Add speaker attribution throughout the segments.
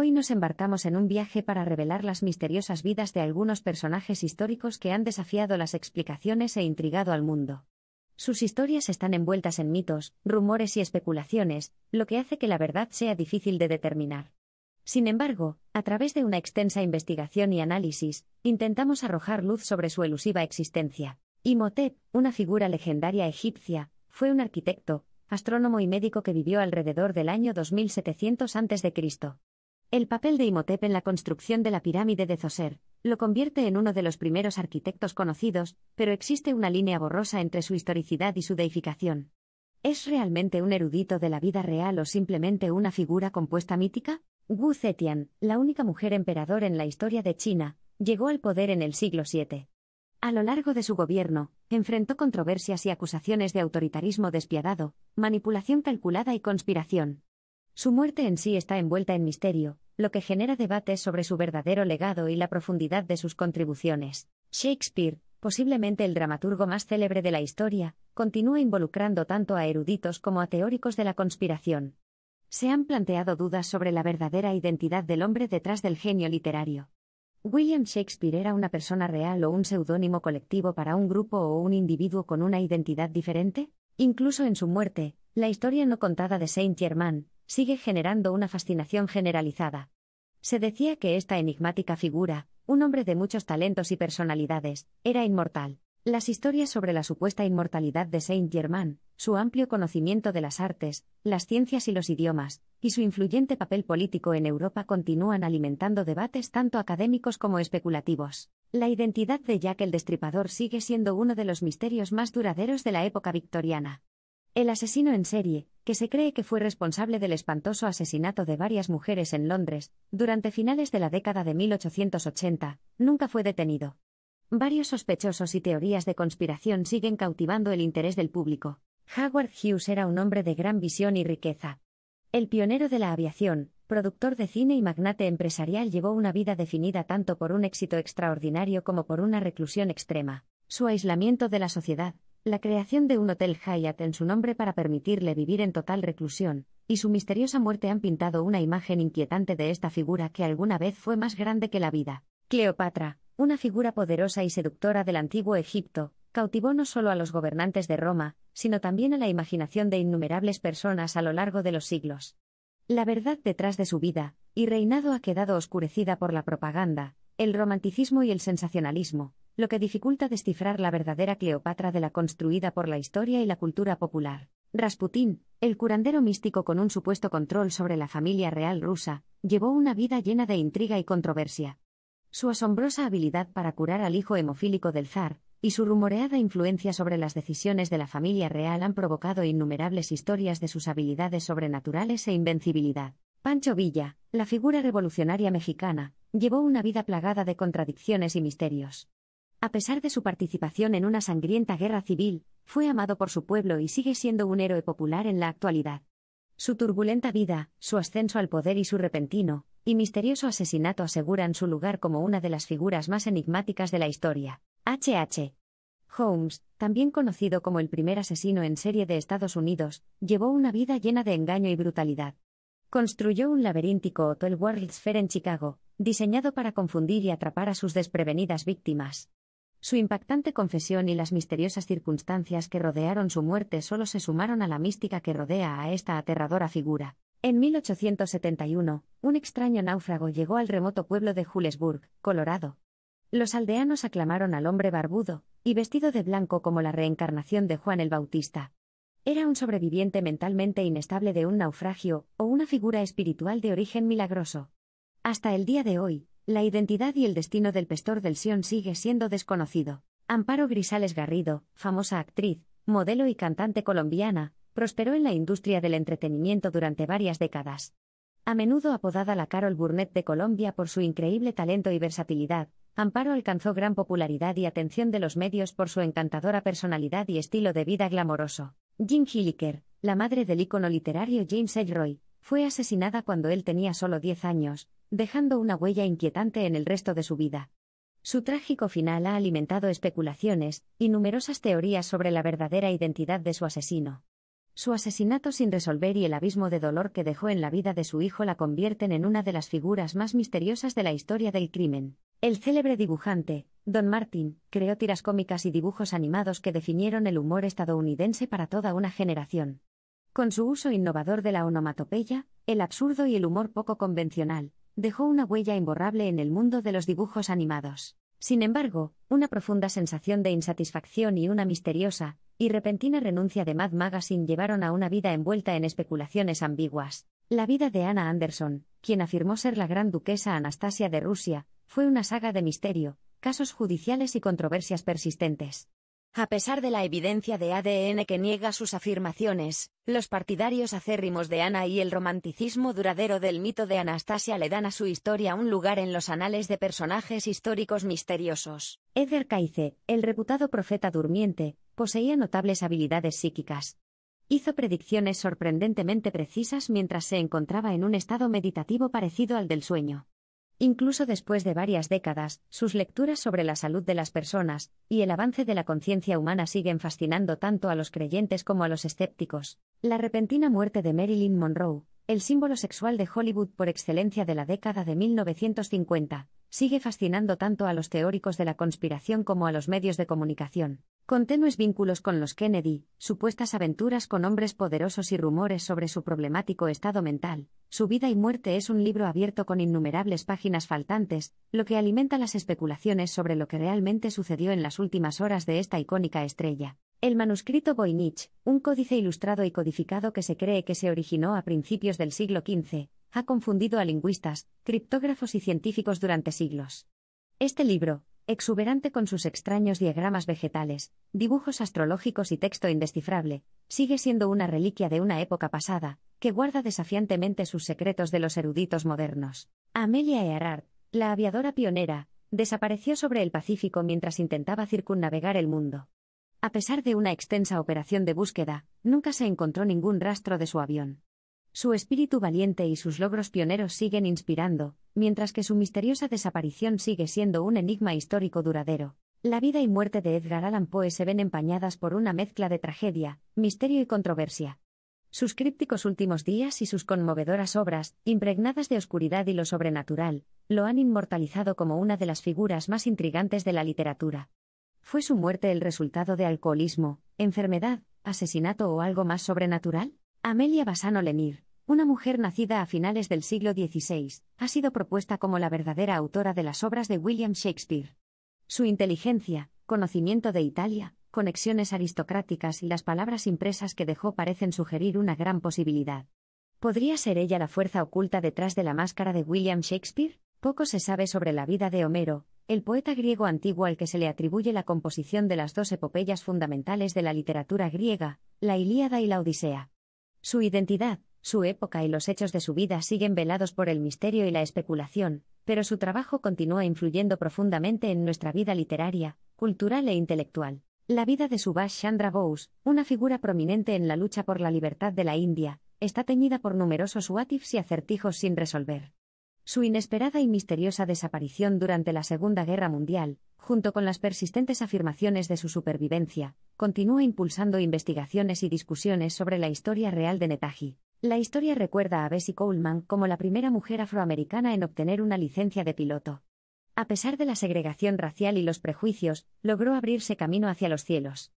Speaker 1: Hoy nos embarcamos en un viaje para revelar las misteriosas vidas de algunos personajes históricos que han desafiado las explicaciones e intrigado al mundo. Sus historias están envueltas en mitos, rumores y especulaciones, lo que hace que la verdad sea difícil de determinar. Sin embargo, a través de una extensa investigación y análisis, intentamos arrojar luz sobre su elusiva existencia. Imhotep, una figura legendaria egipcia, fue un arquitecto, astrónomo y médico que vivió alrededor del año 2700 a.C. El papel de Imhotep en la construcción de la pirámide de Zoser lo convierte en uno de los primeros arquitectos conocidos, pero existe una línea borrosa entre su historicidad y su deificación. ¿Es realmente un erudito de la vida real o simplemente una figura compuesta mítica? Wu Zetian, la única mujer emperador en la historia de China, llegó al poder en el siglo VII. A lo largo de su gobierno, enfrentó controversias y acusaciones de autoritarismo despiadado, manipulación calculada y conspiración. Su muerte en sí está envuelta en misterio, lo que genera debates sobre su verdadero legado y la profundidad de sus contribuciones. Shakespeare, posiblemente el dramaturgo más célebre de la historia, continúa involucrando tanto a eruditos como a teóricos de la conspiración. Se han planteado dudas sobre la verdadera identidad del hombre detrás del genio literario. William Shakespeare era una persona real o un seudónimo colectivo para un grupo o un individuo con una identidad diferente? Incluso en su muerte, la historia no contada de Saint-Germain, sigue generando una fascinación generalizada. Se decía que esta enigmática figura, un hombre de muchos talentos y personalidades, era inmortal. Las historias sobre la supuesta inmortalidad de Saint-Germain, su amplio conocimiento de las artes, las ciencias y los idiomas, y su influyente papel político en Europa continúan alimentando debates tanto académicos como especulativos. La identidad de Jack el Destripador sigue siendo uno de los misterios más duraderos de la época victoriana. El asesino en serie, que se cree que fue responsable del espantoso asesinato de varias mujeres en Londres, durante finales de la década de 1880, nunca fue detenido. Varios sospechosos y teorías de conspiración siguen cautivando el interés del público. Howard Hughes era un hombre de gran visión y riqueza. El pionero de la aviación, productor de cine y magnate empresarial llevó una vida definida tanto por un éxito extraordinario como por una reclusión extrema. Su aislamiento de la sociedad, la creación de un hotel Hyatt en su nombre para permitirle vivir en total reclusión, y su misteriosa muerte han pintado una imagen inquietante de esta figura que alguna vez fue más grande que la vida. Cleopatra, una figura poderosa y seductora del antiguo Egipto, cautivó no solo a los gobernantes de Roma, sino también a la imaginación de innumerables personas a lo largo de los siglos. La verdad detrás de su vida y reinado ha quedado oscurecida por la propaganda, el romanticismo y el sensacionalismo, lo que dificulta descifrar la verdadera Cleopatra de la construida por la historia y la cultura popular. Rasputín, el curandero místico con un supuesto control sobre la familia real rusa, llevó una vida llena de intriga y controversia. Su asombrosa habilidad para curar al hijo hemofílico del zar, y su rumoreada influencia sobre las decisiones de la familia real han provocado innumerables historias de sus habilidades sobrenaturales e invencibilidad. Pancho Villa, la figura revolucionaria mexicana, llevó una vida plagada de contradicciones y misterios. A pesar de su participación en una sangrienta guerra civil, fue amado por su pueblo y sigue siendo un héroe popular en la actualidad. Su turbulenta vida, su ascenso al poder y su repentino y misterioso asesinato aseguran su lugar como una de las figuras más enigmáticas de la historia. H.H. Holmes, también conocido como el primer asesino en serie de Estados Unidos, llevó una vida llena de engaño y brutalidad. Construyó un laberíntico Hotel World's Fair en Chicago, diseñado para confundir y atrapar a sus desprevenidas víctimas. Su impactante confesión y las misteriosas circunstancias que rodearon su muerte solo se sumaron a la mística que rodea a esta aterradora figura. En 1871, un extraño náufrago llegó al remoto pueblo de Julesburg, Colorado. Los aldeanos aclamaron al hombre barbudo, y vestido de blanco como la reencarnación de Juan el Bautista. Era un sobreviviente mentalmente inestable de un naufragio, o una figura espiritual de origen milagroso. Hasta el día de hoy, la identidad y el destino del Pestor del Sion sigue siendo desconocido. Amparo Grisales Garrido, famosa actriz, modelo y cantante colombiana, prosperó en la industria del entretenimiento durante varias décadas. A menudo apodada la Carol Burnett de Colombia por su increíble talento y versatilidad, Amparo alcanzó gran popularidad y atención de los medios por su encantadora personalidad y estilo de vida glamoroso. Jim Hilliker, la madre del ícono literario James Elroy, fue asesinada cuando él tenía solo 10 años, dejando una huella inquietante en el resto de su vida. Su trágico final ha alimentado especulaciones y numerosas teorías sobre la verdadera identidad de su asesino. Su asesinato sin resolver y el abismo de dolor que dejó en la vida de su hijo la convierten en una de las figuras más misteriosas de la historia del crimen. El célebre dibujante, Don Martin, creó tiras cómicas y dibujos animados que definieron el humor estadounidense para toda una generación. Con su uso innovador de la onomatopeya, el absurdo y el humor poco convencional, dejó una huella imborrable en el mundo de los dibujos animados. Sin embargo, una profunda sensación de insatisfacción y una misteriosa y repentina renuncia de Mad Magazine llevaron a una vida envuelta en especulaciones ambiguas. La vida de Anna Anderson, quien afirmó ser la gran duquesa Anastasia de Rusia, fue una saga de misterio, casos judiciales y controversias persistentes. A pesar de la evidencia de ADN que niega sus afirmaciones, los partidarios acérrimos de Ana y el romanticismo duradero del mito de Anastasia le dan a su historia un lugar en los anales de personajes históricos misteriosos. Edgar Caice, el reputado profeta durmiente, poseía notables habilidades psíquicas. Hizo predicciones sorprendentemente precisas mientras se encontraba en un estado meditativo parecido al del sueño. Incluso después de varias décadas, sus lecturas sobre la salud de las personas y el avance de la conciencia humana siguen fascinando tanto a los creyentes como a los escépticos. La repentina muerte de Marilyn Monroe, el símbolo sexual de Hollywood por excelencia de la década de 1950, sigue fascinando tanto a los teóricos de la conspiración como a los medios de comunicación con tenues vínculos con los Kennedy, supuestas aventuras con hombres poderosos y rumores sobre su problemático estado mental, su vida y muerte es un libro abierto con innumerables páginas faltantes, lo que alimenta las especulaciones sobre lo que realmente sucedió en las últimas horas de esta icónica estrella. El manuscrito Voynich, un códice ilustrado y codificado que se cree que se originó a principios del siglo XV, ha confundido a lingüistas, criptógrafos y científicos durante siglos. Este libro, exuberante con sus extraños diagramas vegetales, dibujos astrológicos y texto indescifrable, sigue siendo una reliquia de una época pasada, que guarda desafiantemente sus secretos de los eruditos modernos. Amelia Earhart, la aviadora pionera, desapareció sobre el Pacífico mientras intentaba circunnavegar el mundo. A pesar de una extensa operación de búsqueda, nunca se encontró ningún rastro de su avión. Su espíritu valiente y sus logros pioneros siguen inspirando, mientras que su misteriosa desaparición sigue siendo un enigma histórico duradero. La vida y muerte de Edgar Allan Poe se ven empañadas por una mezcla de tragedia, misterio y controversia. Sus crípticos últimos días y sus conmovedoras obras, impregnadas de oscuridad y lo sobrenatural, lo han inmortalizado como una de las figuras más intrigantes de la literatura. ¿Fue su muerte el resultado de alcoholismo, enfermedad, asesinato o algo más sobrenatural? Amelia Bassano Lenir una mujer nacida a finales del siglo XVI, ha sido propuesta como la verdadera autora de las obras de William Shakespeare. Su inteligencia, conocimiento de Italia, conexiones aristocráticas y las palabras impresas que dejó parecen sugerir una gran posibilidad. ¿Podría ser ella la fuerza oculta detrás de la máscara de William Shakespeare? Poco se sabe sobre la vida de Homero, el poeta griego antiguo al que se le atribuye la composición de las dos epopeyas fundamentales de la literatura griega, la Ilíada y la Odisea. Su identidad, su época y los hechos de su vida siguen velados por el misterio y la especulación, pero su trabajo continúa influyendo profundamente en nuestra vida literaria, cultural e intelectual. La vida de Subhash Chandra Bose, una figura prominente en la lucha por la libertad de la India, está teñida por numerosos watifs y acertijos sin resolver. Su inesperada y misteriosa desaparición durante la Segunda Guerra Mundial, junto con las persistentes afirmaciones de su supervivencia, continúa impulsando investigaciones y discusiones sobre la historia real de Netaji. La historia recuerda a Bessie Coleman como la primera mujer afroamericana en obtener una licencia de piloto. A pesar de la segregación racial y los prejuicios, logró abrirse camino hacia los cielos.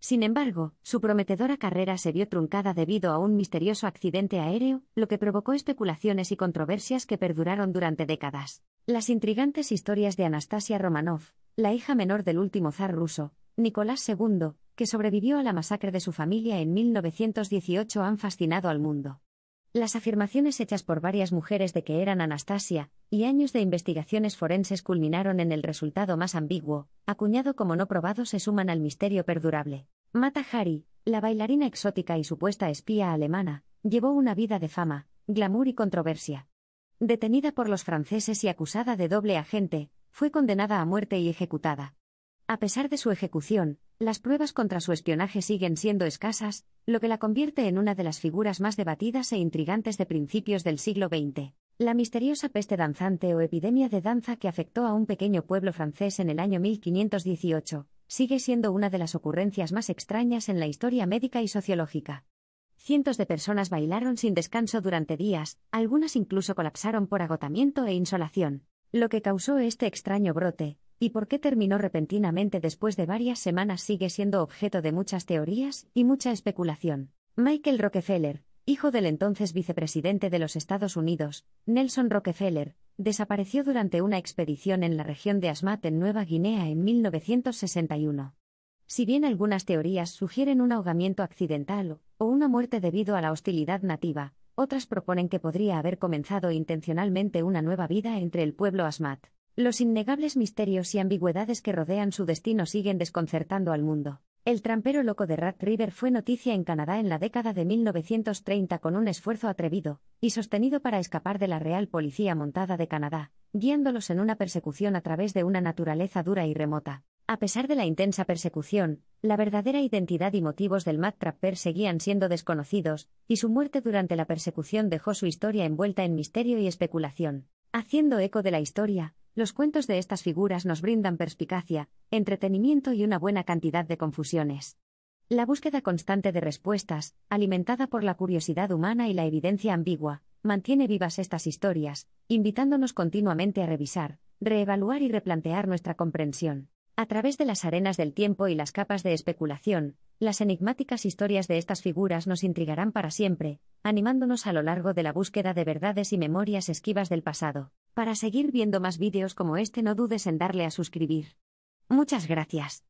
Speaker 1: Sin embargo, su prometedora carrera se vio truncada debido a un misterioso accidente aéreo, lo que provocó especulaciones y controversias que perduraron durante décadas. Las intrigantes historias de Anastasia Romanov, la hija menor del último zar ruso, Nicolás II, que sobrevivió a la masacre de su familia en 1918 han fascinado al mundo. Las afirmaciones hechas por varias mujeres de que eran Anastasia, y años de investigaciones forenses culminaron en el resultado más ambiguo, acuñado como no probado se suman al misterio perdurable. Mata Hari, la bailarina exótica y supuesta espía alemana, llevó una vida de fama, glamour y controversia. Detenida por los franceses y acusada de doble agente, fue condenada a muerte y ejecutada. A pesar de su ejecución, las pruebas contra su espionaje siguen siendo escasas, lo que la convierte en una de las figuras más debatidas e intrigantes de principios del siglo XX. La misteriosa peste danzante o epidemia de danza que afectó a un pequeño pueblo francés en el año 1518 sigue siendo una de las ocurrencias más extrañas en la historia médica y sociológica. Cientos de personas bailaron sin descanso durante días, algunas incluso colapsaron por agotamiento e insolación. Lo que causó este extraño brote, y por qué terminó repentinamente después de varias semanas sigue siendo objeto de muchas teorías y mucha especulación. Michael Rockefeller, hijo del entonces vicepresidente de los Estados Unidos, Nelson Rockefeller, desapareció durante una expedición en la región de Asmat en Nueva Guinea en 1961. Si bien algunas teorías sugieren un ahogamiento accidental o una muerte debido a la hostilidad nativa, otras proponen que podría haber comenzado intencionalmente una nueva vida entre el pueblo Asmat. Los innegables misterios y ambigüedades que rodean su destino siguen desconcertando al mundo. El trampero loco de Rat River fue noticia en Canadá en la década de 1930 con un esfuerzo atrevido y sostenido para escapar de la Real Policía Montada de Canadá, guiándolos en una persecución a través de una naturaleza dura y remota. A pesar de la intensa persecución, la verdadera identidad y motivos del Mad Trapper seguían siendo desconocidos, y su muerte durante la persecución dejó su historia envuelta en misterio y especulación. Haciendo eco de la historia, los cuentos de estas figuras nos brindan perspicacia, entretenimiento y una buena cantidad de confusiones. La búsqueda constante de respuestas, alimentada por la curiosidad humana y la evidencia ambigua, mantiene vivas estas historias, invitándonos continuamente a revisar, reevaluar y replantear nuestra comprensión. A través de las arenas del tiempo y las capas de especulación, las enigmáticas historias de estas figuras nos intrigarán para siempre, animándonos a lo largo de la búsqueda de verdades y memorias esquivas del pasado. Para seguir viendo más vídeos como este no dudes en darle a suscribir. Muchas gracias.